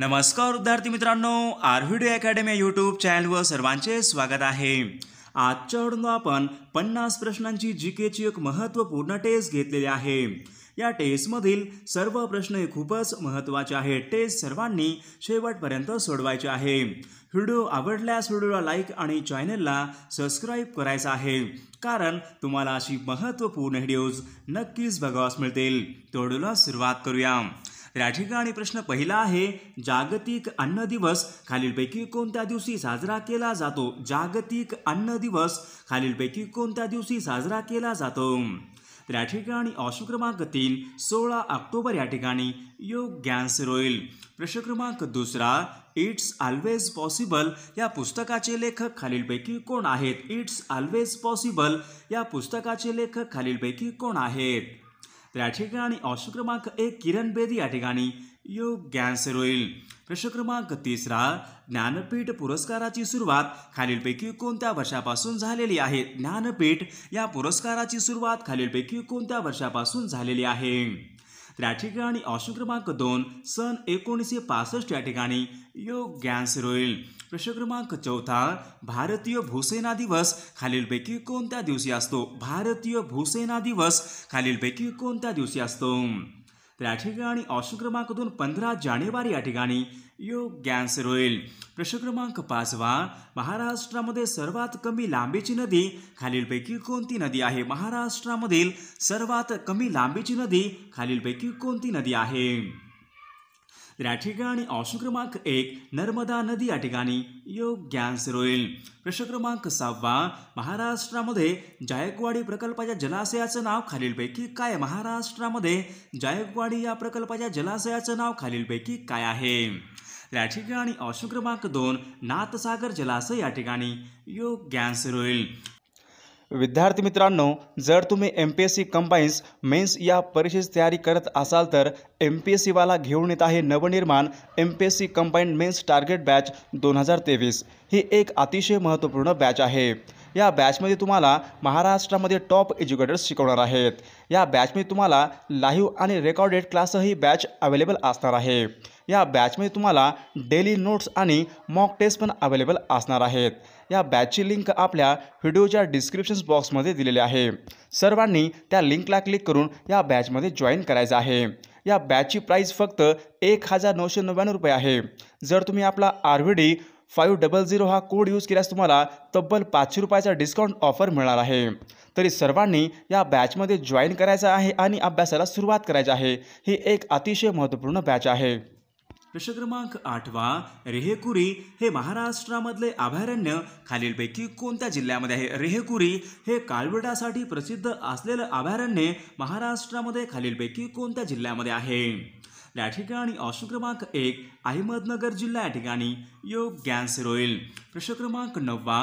नमस्कार विद्यार्थी मित्रांनो आर व्हिडिओ अकॅडमी यूट्यूब चॅनलवर सर्वांचे स्वागत आहे आजच्या आपण पन्नास प्रश्नांची जी केची एक महत्त्वपूर्ण टेस्ट घेतलेली आहे या टेस्टमधील सर्व प्रश्न हे खूपच महत्त्वाचे आहेत टेस्ट सर्वांनी शेवटपर्यंत सोडवायचे आहे व्हिडिओ आवडल्यास व्हिडिओला लाईक आणि चॅनलला सबस्क्राईब करायचं आहे कारण तुम्हाला अशी महत्त्वपूर्ण व्हिडिओज नक्कीच बघावास मिळतील तोडूला सुरुवात करूया त्या ठिकाणी प्रश्न पहिला आहे जागतिक अन्न दिवस खालीलपैकी कोणत्या दिवशी साजरा केला जातो जागतिक अन्न दिवस खालीलपैकी कोणत्या दिवशी साजरा केला जातो त्या ठिकाणी ऑप्शन क्रमांक तीन सोळा ऑक्टोबर या ठिकाणी योग रोईल प्रश्न क्रमांक दुसरा इट्स ऑलवेज पॉसिबल या पुस्तकाचे लेखक खालीलपैकी कोण आहेत इट्स ऑलवेज पॉसिबल या पुस्तकाचे लेखक खालीलपैकी कोण आहेत तर या ठिकाणी ऑप्शन क्रमांक एक किरण बेदी या ठिकाणी योग आन्सर होईल प्रश्न क्रमांक तिसरा ज्ञानपीठ पुरस्काराची सुरुवात खालीलपैकी कोणत्या वर्षापासून झालेली आहे ज्ञानपीठ या पुरस्काराची सुरुवात खालीलपैकी कोणत्या वर्षापासून झालेली आहे त्या ठिकाणी ऑप्शन क्रमांक दोन सन एकोणीसशे पासष्ट या ठिकाणी योग आन्सर होईल प्रश्न क्रमांक चौथा भारतीय भूसेना दिवस खालीलपैकी कोणत्या दिवशी असतो भारतीय भूसेना दिवस खालीलपैकी कोणत्या दिवशी असतो त्या ठिकाणी ऑप्शन क्रमांक दोन पंधरा जानेवारी या ठिकाणी योग गॅन्सर होईल प्रश्न क्रमांक पाचवा महाराष्ट्रामध्ये सर्वात कमी लांबीची नदी खालीलपैकी कोणती नदी आहे महाराष्ट्रामधील सर्वात कमी लांबीची नदी खालीलपैकी कोणती नदी आहे त्या या ठिकाणी ऑप्शन क्रमांक एक नर्मदा नदी या ठिकाणी योग्य आन्सर होईल प्रश्न क्रमांक सहावा महाराष्ट्रामध्ये जायकवाडी प्रकल्पाच्या जलाशयाचं नाव खालीलपैकी काय महाराष्ट्रामध्ये जायकवाडी या प्रकल्पाच्या जलाशयाचं नाव खालीलपैकी काय आहे या ठिकाणी ऑप्शन क्रमांक दोन नाथसागर जलाशय या ठिकाणी योग्य आन्सर होईल विद्यार्थी मित्रांनो जर तुम्ही M P S C combines mains या परीक्षेची तयारी करत असाल तर एम पी एस सीवाला घेऊन येत आहे नवनिर्माण M P S C combine mains target batch दोन हजार तेवीस ही एक अतिशय महत्त्वपूर्ण बॅच आहे या बॅचमध्ये तुम्हाला महाराष्ट्रामध्ये टॉप एज्युकेटर्स शिकवणार आहेत या बॅचमध्ये तुम्हाला लाईव्ह आणि रेकॉर्डेड क्लासही बॅच अवेलेबल असणार आहे या बॅचमध्ये तुम्हाला डेली नोट्स आणि मॉक टेस्ट पण अवेलेबल असणार आहेत या बॅचची लिंक आपल्या व्हिडिओच्या डिस्क्रिप्शन बॉक्समध्ये दिलेली आहे सर्वांनी त्या लिंकला क्लिक करून या बॅचमध्ये जॉईन करायचं आहे या बॅचची प्राईस फक्त एक हजार नऊशे नव्याण्णव रुपये आहे जर तुम्ही आपला R V D five double zero हा कोड यूज केल्यास तुम्हाला तब्बल पाचशे रुपयाचा डिस्काउंट ऑफर मिळणार आहे तरी सर्वांनी या बॅचमध्ये जॉईन करायचं आहे आणि अभ्यासाला सुरुवात करायची आहे ही एक अतिशय महत्त्वपूर्ण बॅच आहे प्रश्न क्रमांक आठवा रेहेकुरी हे महाराष्ट्रामधले अभयारण्य खालीलपैकी कोणत्या जिल्ह्यामध्ये आहे रेहेकुरी हे कालवटासाठी प्रसिद्ध असलेलं अभयारण्य महाराष्ट्रामध्ये खालीलपैकी कोणत्या जिल्ह्यामध्ये आहे त्या ठिकाणी ऑप्शन क्रमांक एक अहमदनगर जिल्हा या ठिकाणी योग आन्सर होईल प्रश्न क्रमांक नववा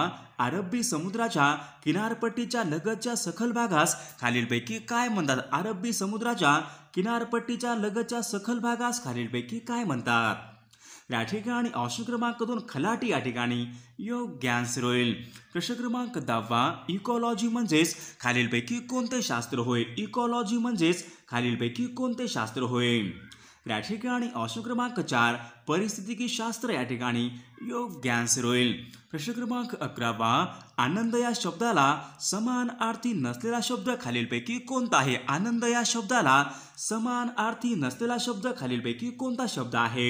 अरबी समुद्राच्या किनारपट्टीच्या लगतच्या सखल भागास खालीलपैकी काय म्हणतात अरबी समुद्राच्या किनारपट्टीच्या लगतच्या सखल भागास खालीलपैकी काय म्हणतात या ठिकाणी ऑप्शन क्रमांक दोन खलाटी या ठिकाणी योग आन्सर होईल प्रश्न क्रमांक दहावा इकॉलॉजी म्हणजेच खालीलपैकी कोणते शास्त्र होय इकॉलॉजी म्हणजेच खालीलपैकी कोणते शास्त्र होय त्या ठिकाणी ऑप्शन क्रमांक चार परिस्थितिकी शास्त्र या ठिकाणी योग्य आन्सर होईल प्रश्न क्रमांक अकरावा आनंद या शब्दाला समान आर्थी नसलेला शब्द खालीलपैकी कोणता आहे आनंद या शब्दाला समान अर्थी नसलेला शब्द खालीलपैकी कोणता शब्द आहे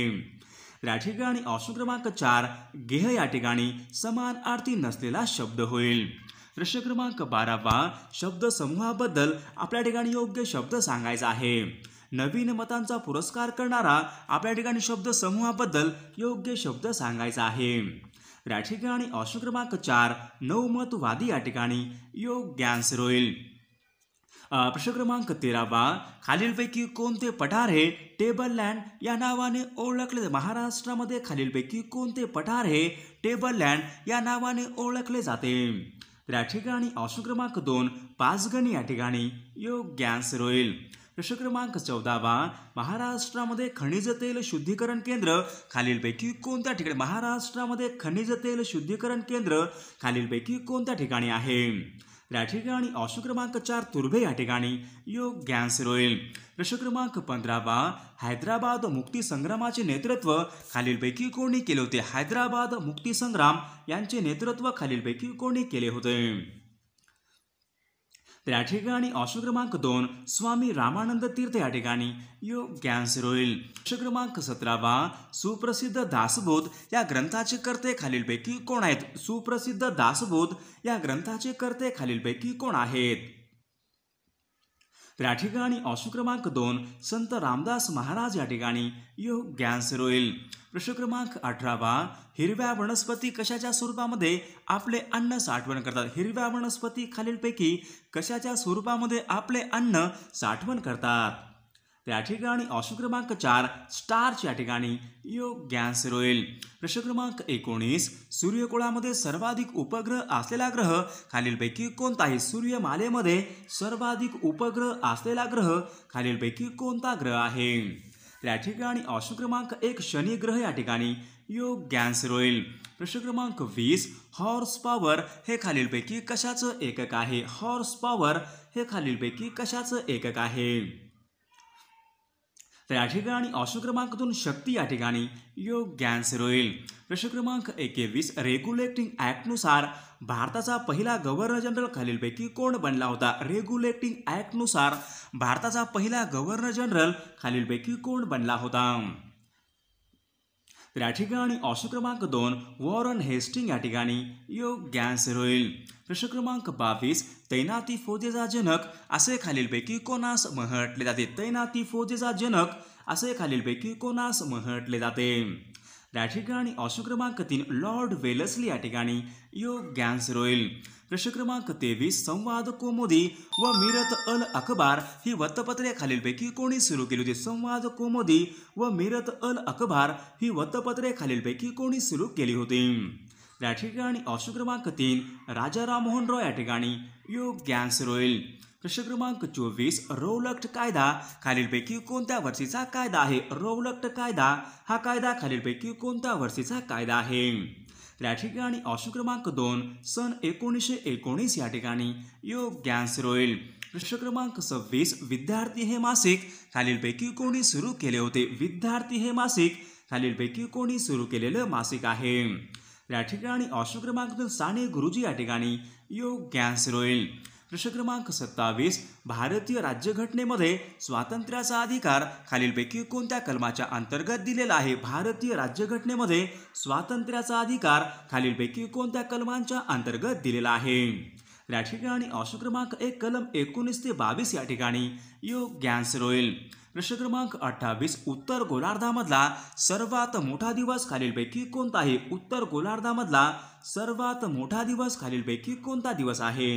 त्या ठिकाणी ऑप्शन क्रमांक चार गेह या ठिकाणी समान आर्थी नसलेला शब्द होईल प्रश्न क्रमांक बारावा शब्द समूहाबद्दल आपल्या ठिकाणी योग्य शब्द सांगायचा आहे नवीन मतांचा पुरस्कार करणारा आपल्या ठिकाणी शब्द समूहाबद्दल योग्य शब्द सांगायचा आहे या ठिकाणी अशोक क्रमांक चार नवमतवादी या ठिकाणी योग्य आन्सर होईल प्रश्न क्रमांक तेरावा खालीलपैकी कोणते पठार हे टेबल लँड या नावाने ओळखले महाराष्ट्रामध्ये खालीलपैकी कोणते पठार हे टेबल लँड या नावाने ओळखले जाते त्या या ठिकाणी ऑप्शन क्रमांक दोन पाचगणी या ठिकाणी योग्य आन्सर होईल प्रश्न क्रमांक चौदावा महाराष्ट्रामध्ये खनिज तेल शुद्धीकरण केंद्र खालीलपैकी कोणत्या ठिकाणी महाराष्ट्रामध्ये खनिज तेल शुद्धीकरण केंद्र खालीलपैकी कोणत्या ठिकाणी आहे या ठिकाणी ऑप्शन क्रमांक चार तुर्भे या ठिकाणी योग आन्सर होईल प्रश्न क्रमांक पंधरावा हैदराबाद मुक्ती संग्रामाचे नेतृत्व खालीलपैकी कोणी केले होते हैदराबाद मुक्ती संग्राम यांचे नेतृत्व खालीलपैकी कोणी केले होते त्या ठिकाणी अश्व क्रमांक दोन स्वामी रामानंद तीर्थ या ठिकाणी योग्यांश रोईल क्रमांक सतरावा सुप्रसिद्ध दासबोध या ग्रंथाचे कर्ते खालीलपैकी कोण आहेत सुप्रसिद्ध दासबोध या ग्रंथाचे कर्ते खालीलपैकी कोण आहेत त्या या ठिकाणी अशु क्रमांक दोन संत रामदास महाराज या ठिकाणी योग ज्ञानसर होईल प्रश्न क्रमांक अठरावा हिरव्या वनस्पती कशाच्या स्वरूपामध्ये आपले अन्न साठवण करतात हिरव्या वनस्पती खालीलपैकी कशाच्या स्वरूपामध्ये आपले अन्न साठवण करतात त्या ठिकाणी ऑप्शन क्रमांक चार स्टार्च या ठिकाणी योग आन्सर रोईल प्रश्न क्रमांक एकोणीस सूर्यकुळामध्ये सर्वाधिक उपग्रह असलेला ग्रह खालीलपैकी कोणता आहे सूर्यमालेमध्ये सर्वाधिक उपग्रह असलेला ग्रह खालीलपैकी कोणता ग्रह आहे त्या ठिकाणी ऑप्शन क्रमांक एक शनी ग्रह या ठिकाणी योग आन्सर होईल प्रश्न क्रमांक वीस हॉर्स पॉवर हे खालीलपैकी कशाचं एकक आहे हॉर्स पॉवर हे खालीलपैकी कशाचं एकक आहे तर या ठिकाणी ऑप्शन क्रमांक दोन शक्ती या ठिकाणी योग आन्सर होईल प्रश्न क्रमांक एकवीस रेग्युलेटिंग ॲक्टनुसार भारताचा पहिला गव्हर्नर जनरल खालीलपैकी कोण बनला होता रेग्युलेटिंग ॲक्टनुसार भारताचा पहिला गव्हर्नर जनरल खालीलपैकी कोण बनला होता तर या ठिकाणी ऑप्शन क्रमांक दोन वॉरन हेस्टिंग या ठिकाणी योग आन्सर होईल प्रश्न क्रमांक बावीस तैनाती फौजेचा जनक असे खालीलपैकी कोणास म्हटले जाते तैनाती फौजेचा जनक असे खालीलपैकी कोणास म्हटले जाते त्या ठिकाणी ऑशो तीन लॉर्ड वेलसली या ठिकाणी गॅन्स रोईल प्रश्न क्रमांक तेवीस संवाद कोमोदी व मिरत अल अकबार ही वृत्तपत्रे खालीलपैकी कोणी सुरू केली होती संवाद कोमोदी व मिरत अल अकबार ही वृत्तपत्रे खालीलपैकी कोणी सुरू केली होती त्या ठिकाणी ऑप्शन क्रमांक तीन राजा राममोहन रॉय या ठिकाणी योग्य आन्सर होईल प्रश्न क्रमांक चोवीस रौलक्ट कायदा खालीलपैकी कोणत्या वर्षीचा कायदा आहे रौलक्ट कायदा हा कायदा खालीलपैकी कोणत्या वर्षीचा कायदा आहे त्या ठिकाणी ऑप्शन क्रमांक दोन सन एकोणीसशे एकोणीस या ठिकाणी योग्य आन्सर होईल प्रश्न क्रमांक सव्वीस विद्यार्थी हे मासिक खालीलपैकी कोणी सुरू केले होते विद्यार्थी हे मासिक खालीलपैकी कोणी सुरू केलेलं मासिक आहे या ठिकाणी अश्व साने गुरुजी या ठिकाणी योग्यांश होईल प्रश्न क्रमांक सत्तावीस भारतीय राज्यघटनेमध्ये स्वातंत्र्याचा अधिकार खालीलपैकी कोणत्या कलमाच्या अंतर्गत दिलेला आहे भारतीय राज्यघटनेमध्ये स्वातंत्र्याचा अधिकार खालीलपैकी कोणत्या कलमांच्या अंतर्गत दिलेला आहे या ठिकाणी अश्व क्रमांक एक कलम एकोणीस ते बावीस या ठिकाणी योग होईल प्रश्न क्रमांक अठ्ठावीस उत्तर गोलार्धामधला सर्वात मोठा दिवस खालीलपैकी कोणता आहे उत्तर गोलार्धामधला सर्वात मोठा दिवस खालीलपैकी कोणता दिवस आहे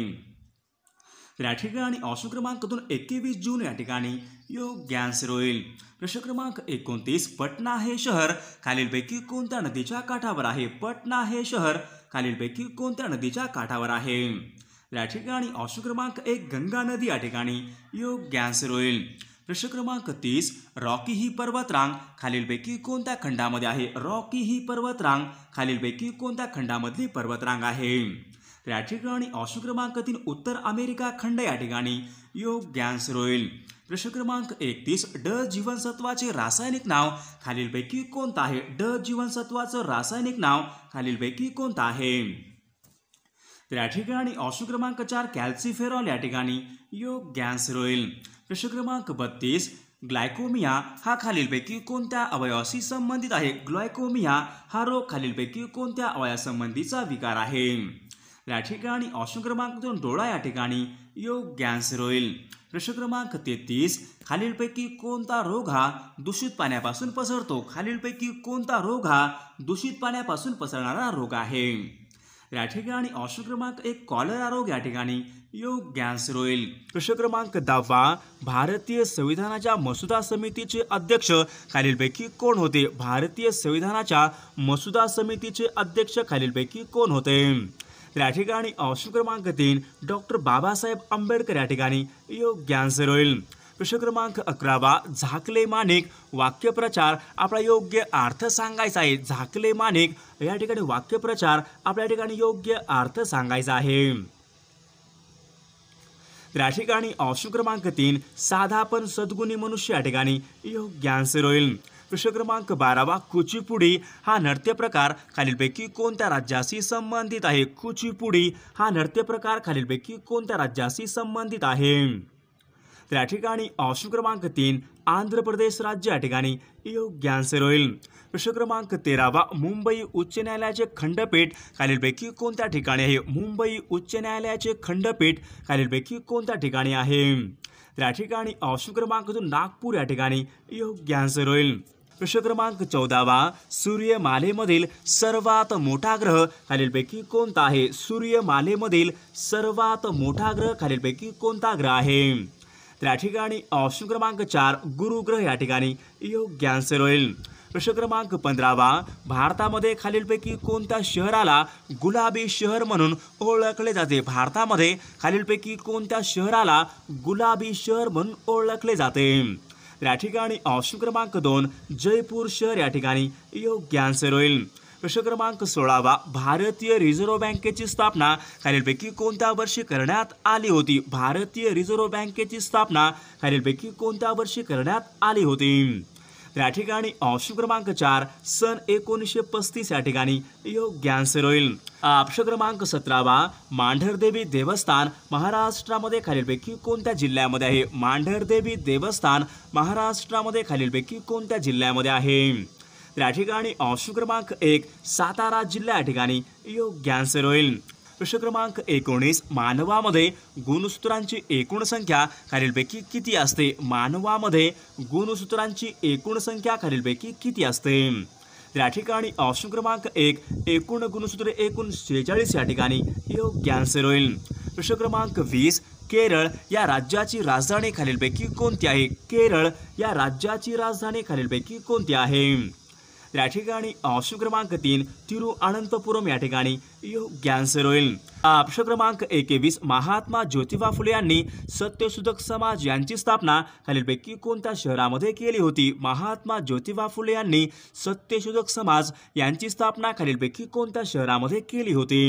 तर या ठिकाणी ऑप्शन क्रमांक दोन एकवीस जून या ठिकाणी आन्सर होईल प्रश्न क्रमांक एकोणतीस पटना हे शहर खालीलपैकी कोणत्या नदीच्या काठावर आहे पटना हे शहर खालीलपैकी कोणत्या नदीच्या काठावर आहे या ठिकाणी ऑप्शन क्रमांक एक गंगा नदी या ठिकाणी योग होईल प्रश्न क्रमांक तीस रॉकी ही पर्वतरांग खालीलपैकी कोणत्या खंडामध्ये आहे रॉकी ही पर्वतरांग खालीलपैकी कोणत्या खंडामधली पर्वतरांग आहे या ठिकाणी ऑप्शन क्रमांक तीन उत्तर अमेरिका खंड या ठिकाणी योग्य आन्सर होईल प्रश्न क्रमांक एकतीस ड जीवनसत्वाचे रासायनिक नाव खालीलपैकी कोणतं आहे ड जीवनसत्वाचं रासायनिक नाव खालीलपैकी कोणतं आहे तर या ठिकाणी ऑप्शन क्रमांक चार कॅल्सिफेरॉल या ठिकाणी योग आन्सर होईल प्रश्न क्रमांक बत्तीस ग्लायकोमिया हा खालीलपैकी कोणत्या अवयवाशी संबंधित आहे ग्लायकोमिया हा रोग खालीलपैकी कोणत्या अवयवासंबंधीचा विकार आहे या ठिकाणी ऑप्शन क्रमांक दोन डोळा या ठिकाणी योग गॅन्स रोईल प्रश्न क्रमांक तेहतीस खालीलपैकी कोणता रोग हा दूषित पाण्यापासून पसरतो खालीलपैकी कोणता रोग हा दूषित पाण्यापासून पसरणारा रोग आहे या ठिकाणी ऑप्शन क्रमांक एक कॉलर आरोग या ठिकाणी योग्य आन्सर होईल प्रश्न क्रमांक दहावा भारतीय संविधानाच्या मसुदा समितीचे अध्यक्ष खालीलपैकी कोण होते भारतीय संविधानाच्या मसुदा समितीचे अध्यक्ष खालीलपैकी कोण होते या ठिकाणी ऑप्शन क्रमांक तीन डॉक्टर बाबासाहेब आंबेडकर या ठिकाणी योग्य आन्सर होईल प्रश्न क्रमांक अकरावा झाकले माणिक वाक्यप्रचार आपला योग्य अर्थ सांगायचा आहे झाकले माणिक या ठिकाणी वाक्यप्रचार आपल्या ठिकाणी योग्य अर्थ सांगायचा आहे या ठिकाणी ऑप्शन क्रमांक तीन साधा पण सद्गुणी मनुष्य या ठिकाणी योग्य आन्सर होईल प्रश्न क्रमांक बारावा कुचीपुडी हा नृत्य प्रकार खालीलपैकी कोणत्या राज्याशी संबंधित आहे कुचीपुडी हा नृत्य प्रकार खालीलपैकी कोणत्या राज्याशी संबंधित आहे त्या ठिकाणी ऑप्शन क्रमांक तीन आंध्र प्रदेश राज्य या ठिकाणी योग्य आन्सर होईल प्रश्न क्रमांक तेरावा मुंबई उच्च न्यायालयाचे खंडपीठ खालीलपैकी कोणत्या ठिकाणी आहे मुंबई उच्च न्यायालयाचे खंडपीठ खालीलपैकी कोणत्या ठिकाणी आहे त्या ठिकाणी ऑप्शन क्रमांक दोन नागपूर या ठिकाणी योग्य आन्सर होईल प्रश्न क्रमांक चौदावा सूर्यमालेमधील सर्वात मोठा ग्रह खालीलपैकी कोणता आहे सूर्यमालेमधील सर्वात मोठा ग्रह खालीलपैकी कोणता ग्रह आहे त्या ठिकाणी ऑप्शन क्रमांक चार गुरुग्रह या ठिकाणी योग्य आन्सर होईल प्रश्न क्रमांक पंधरावा भारतामध्ये खालीलपैकी कोणत्या शहराला गुलाबी शहर म्हणून ओळखले जाते भारतामध्ये खालीलपैकी कोणत्या शहराला गुलाबी शहर म्हणून ओळखले जाते त्या या ठिकाणी ऑप्शन क्रमांक दोन जयपूर शहर या ठिकाणी योग्य आन्सर होईल प्रश्न क्रमांक सोळावा भारतीय रिझर्व्ह बँकेची स्थापना खालीलपैकी कोणत्या वर्षी करण्यात आली होती भारतीय रिझर्व्ह बँकेची स्थापना खालीलपैकी कोणत्या वर्षी करण्यात आली होती या ठिकाणी ऑप्शन क्रमांक चार सन एकोणीसशे पस्तीस या ठिकाणी योग्य आन्सर होईल ऑप्शन क्रमांक सतरावा मांढरदेवी देवस्थान महाराष्ट्रामध्ये खालीलपैकी कोणत्या जिल्ह्यामध्ये आहे मांढरदेवी देवस्थान महाराष्ट्रामध्ये खालीलपैकी कोणत्या जिल्ह्यामध्ये आहे त्या ठिकाणी अंश क्रमांक एक सातारा जिल्हा या ठिकाणी योग्य आन्सर होईल प्रश्न क्रमांक एकोणीस मानवामध्ये गुणसूत्रांची एकूण संख्या खालीलपैकी किती असते मानवामध्ये गुणसूत्रांची एकूण संख्या खालीलपैकी किती असते त्या ठिकाणी ऑप्शन क्रमांक एक एकूण गुणसूत्र एकूण शेहेचाळीस या ठिकाणी योग्य आन्सर होईल प्रश्न क्रमांक वीस केरळ या राज्याची राजधानी खालीलपैकी कोणती आहे केरळ या राज्याची राजधानी खालीलपैकी कोणती आहे या ठिकाणी ऑप्शन क्रमांक तीन तिरुअनंतपुरम या ठिकाणी योग्य आन्सर होईल ऑप्शन क्रमांक एकेवीस महात्मा ज्योतिबा फुले यांनी सत्यशोधक समाज यांची स्थापना खालीलपैकी कोणत्या शहरामध्ये केली होती महात्मा ज्योतिबा फुले यांनी सत्यशोधक समाज यांची स्थापना खालीलपैकी कोणत्या शहरामध्ये केली होती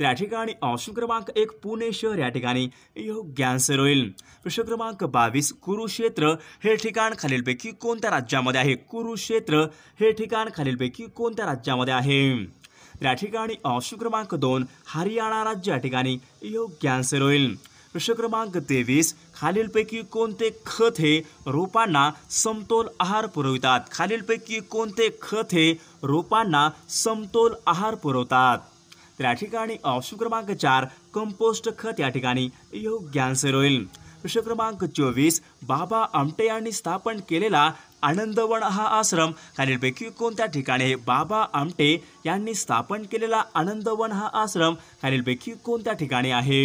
या ठिकाणी ऑप्शन क्रमांक एक पुणे शहर या ठिकाणी योग्य आन्सर होईल प्रश्न क्रमांक बावीस कुरुक्षेत्र हे ठिकाण खालीलपैकी कोणत्या राज्यामध्ये आहे कुरुक्षेत्र हे ठिकाण खालीलपैकी कोणत्या राज्यामध्ये आहे या ठिकाणी ऑप्शन क्रमांक दोन हरियाणा राज्य या ठिकाणी योग्य आन्सर होईल प्रश्न क्रमांक तेवीस खालीलपैकी कोणते खत हे रोपांना समतोल आहार पुरवितात खालीलपैकी कोणते खत हे रोपांना समतोल आहार पुरवतात त्या ठिकाणी ऑप्शन क्रमांक चार कंपोस्ट खत या ठिकाणी योग्य आन्सर होईल प्रश्न क्रमांक चोवीस बाबा आमटे यांनी स्थापन केलेला आनंदवन हा आश्रम खालीलपैकी कोणत्या ठिकाणी बाबा आमटे यांनी स्थापन केलेला आनंदवन हा आश्रम खालीलपैकी कोणत्या ठिकाणी आहे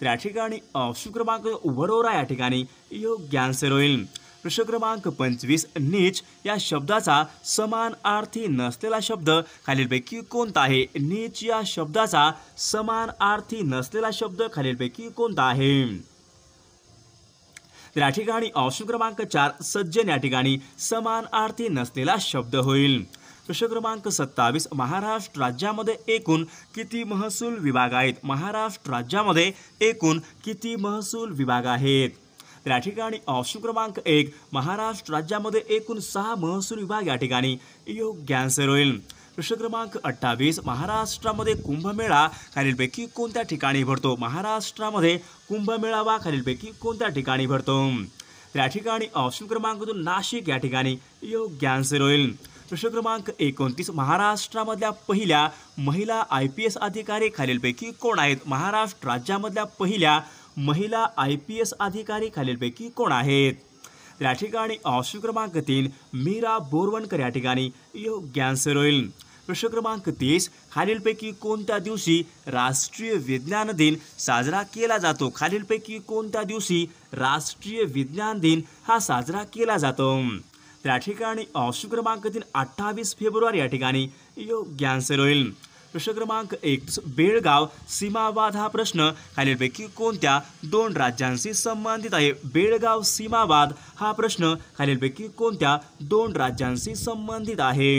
त्या ठिकाणी ऑप्शन क्रमांक वरोरा या ठिकाणी योग्य आन्सर होईल प्रश्न क्रमांक पंचवीस नीच या शब्दाचा समान आर्थी नसलेला शब्द खालीलपैकी कोणता आहे नीच या शब्दाचा समान आर्थी नसलेला शब्द खालीलपैकी कोणता आहे तर या ठिकाणी ऑप्शन क्रमांक चार सज्जन या ठिकाणी समान आर्थी नसलेला शब्द होईल प्रश्न क्रमांक सत्तावीस महाराष्ट्र राज्यामध्ये एकूण किती महसूल विभाग आहेत महाराष्ट्र राज्यामध्ये एकूण किती महसूल विभाग आहेत त्या ठिकाणी ऑप्शन क्रमांक एक महाराष्ट्र राज्यामध्ये एकूण सहा महसूल विभाग या ठिकाणी योग्य आन्सर होईल प्रश्न क्रमांक अठ्ठावीस महाराष्ट्रामध्ये कुंभमेळा खालीलपैकी कोणत्या ठिकाणी भरतो महाराष्ट्रामध्ये कुंभमेळा वा खालीलपैकी कोणत्या ठिकाणी भरतो त्या ठिकाणी ऑप्शन क्रमांक दोन नाशिक या ठिकाणी योग्य आन्सर होईल प्रश्न क्रमांक एकोणतीस महाराष्ट्रामधल्या पहिल्या महिला आय पी एस अधिकारी खालीलपैकी कोण आहेत महाराष्ट्र राज्यामधल्या पहिल्या महिला आय पी एस अधिकारी खालीलपैकी कोण आहेत या ठिकाणी ऑप्शन क्रमांक तीन मीरा बोरवणकर या ठिकाणी योग्य आन्सर होईल प्रश्न क्रमांक तीस खालीलपैकी कोणत्या दिवशी राष्ट्रीय विज्ञान दिन साजरा केला जातो खालीलपैकी कोणत्या दिवशी राष्ट्रीय विज्ञान दिन हा साजरा केला जातो त्या ठिकाणी ऑप्शन क्रमांक तीन अठ्ठावीस फेब्रुवारी या ठिकाणी योग्य आन्सर होईल प्रश्न क्रमांक एक बेळगाव सीमावाद हा प्रश्न खालीलपैकी कोणत्या दोन राज्यांशी संबंधित आहे बेळगाव सीमावाद हा प्रश्न खालीलपैकी कोणत्या दोन राज्यांशी संबंधित आहे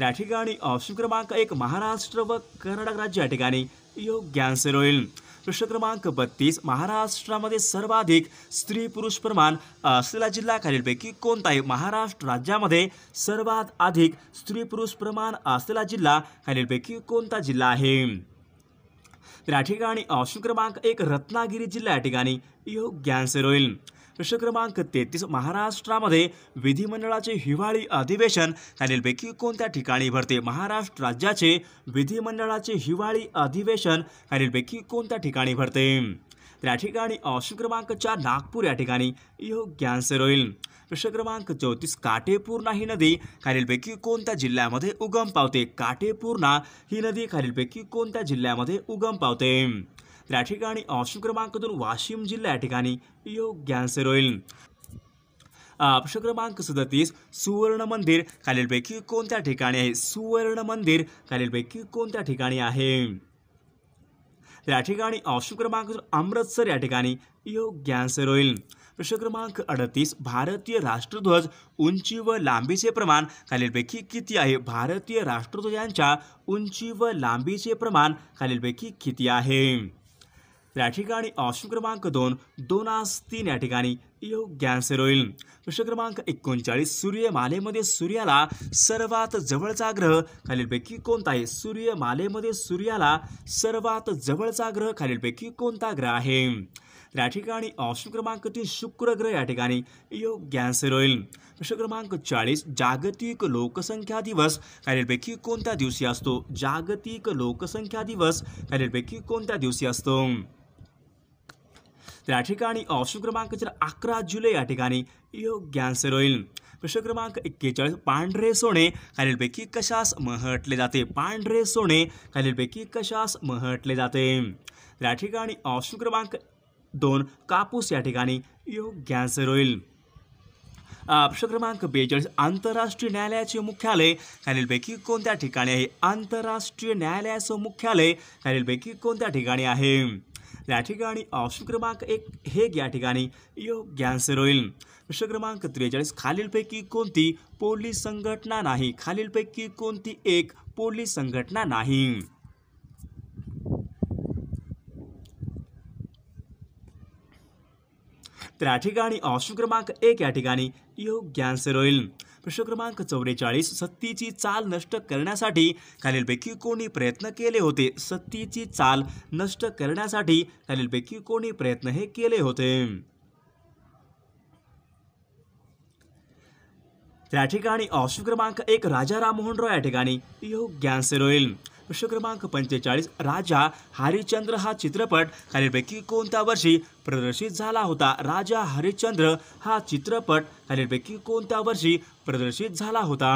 या ठिकाणी ऑप्शन क्रमांक एक महाराष्ट्र व कर्नाटक राज्य या ठिकाणी योग्य आन्सर होईल प्रश्न क्रमांक बत्तीस महाराष्ट्रामध्ये सर्वाधिक स्त्री पुरुष प्रमाण असलेला जिल्हा खालीलपैकी कोणता आहे महाराष्ट्र राज्यामध्ये सर्वात अधिक स्त्री पुरुष प्रमाण असलेला जिल्हा खालीलपैकी कोणता जिल्हा आहे या ठिकाणी ऑप्शन क्रमांक एक रत्नागिरी जिल्हा या ठिकाणी योग्य आन्सर होईल प्रश्न क्रमांक तेहतीस महाराष्ट्रामध्ये विधिमंडळाचे हिवाळी अधिवेशन खालीलपैकी कोणत्या ठिकाणी भरते महाराष्ट्र राज्याचे विधिमंडळाचे हिवाळी अधिवेशन खालीलपैकी कोणत्या ठिकाणी भरते त्या ठिकाणी ऑप्शन क्रमांक चार नागपूर या ठिकाणी योग्य आन्सर होईल प्रश्न क्रमांक चौतीस काटेपूर्णा ही नदी खालीलपैकी कोणत्या जिल्ह्यामध्ये उगम पावते काटेपूर्णा ही नदी खालीलपैकी कोणत्या जिल्ह्यामध्ये उगम पावते त्या ठिकाणी ऑप्शन दोन वाशिम जिल्हा या ठिकाणी योग्य आन्सर होईल प्रश्न क्रमांक सदतीस सुवर्ण मंदिर खालीलपैकी कोणत्या ठिकाणी आहे सुवर्ण मंदिर खालीलपैकी कोणत्या ठिकाणी आहे त्या ठिकाणी ऑप्शन क्रमांक अमृतसर या ठिकाणी योग्य आन्सर होईल प्रश्न क्रमांक अडतीस भारतीय राष्ट्रध्वज उंची व लांबीचे प्रमाण खालीलपैकी किती आहे भारतीय राष्ट्रध्वजांच्या उंची व लांबीचे प्रमाण खालीलपैकी किती आहे या ठिकाणी ऑप्शन क्रमांक दोन दोनास तीन या ठिकाणी योग्य आन्सर होईल प्रश्न क्रमांक एकोणचाळीस सूर्यमालेमध्ये सूर्याला सर्वात जवळचा ग्रह खालीलपैकी कोणता आहे सूर्यमालेमध्ये सूर्याला सर्वात जवळचा ग्रह खालीलपैकी कोणता ग्रह आहे त्या या ठिकाणी ऑप्शन क्रमांक तीन शुक्र ग्रह या ठिकाणी योग्य आन्सर होईल प्रश्न क्रमांक चाळीस जागतिक लोकसंख्या दिवस खालीलपैकी कोणत्या दिवशी असतो जागतिक लोकसंख्या दिवस खालीलपैकी कोणत्या दिवशी असतो त्या ठिकाणी ऑप्शन क्रमांक जर अकरा जुलै या ठिकाणी योग्य आन्सर होईल प्रश्न क्रमांक एक्केचाळीस पांढरे सोने खालीलपैकी कशास महटले जाते पांढरे सोने खालीलपैकी कशास महटले जाते त्या ठिकाणी ऑप्शन क्रमांक दोन कापूस या ठिकाणी योग्य आन्सर होईल प्रश्न क्रमांक बेचाळीस आंतरराष्ट्रीय न्यायालयाचे मुख्यालय खालीलपैकी कोणत्या ठिकाणी आहे आंतरराष्ट्रीय न्यायालयाचं मुख्यालय खालीलपैकी कोणत्या ठिकाणी आहे या ठिकाणी ऑप्शन क्रमांक एक हे या ठिकाणी योग्य आन्सर होईल प्रश्न क्रमांक त्रेचाळीस खालीलपैकी कोणती पोलीस संघटना नाही खालीलपैकी कोणती एक पोलीस संघटना नाही तर या ठिकाणी ऑप्शन क्रमांक एक या ठिकाणी योग्य आन्सर होईल प्रश्न क्रमांक चौवेचाळीस सत्तीची चाल नष्ट करण्यासाठी खालीलपैकी कोणी प्रयत्न केले होते सत्तीची चाल नष्ट करण्यासाठी खालीलपैकी कोणी प्रयत्न हे केले होते त्या ठिकाणी ऑप्शन क्रमांक एक राजा राममोहन रॉय या ठिकाणी आन्सर रोईल शुक्रमांक क्रमांक पंचेचाळीस राजा हरिचंद्र हा चित्रपट खालीलपैकी कोणत्या वर्षी प्रदर्शित झाला होता राजा हरिश्चंद्र हा चित्रपट खालीलपैकी कोणत्या वर्षी प्रदर्शित झाला होता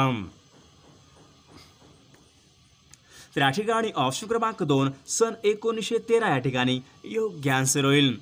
तर या ठिकाणी ऑप्शन क्रमांक दोन सन एकोणीसशे तेरा या ठिकाणी योग्य आन्सर होईल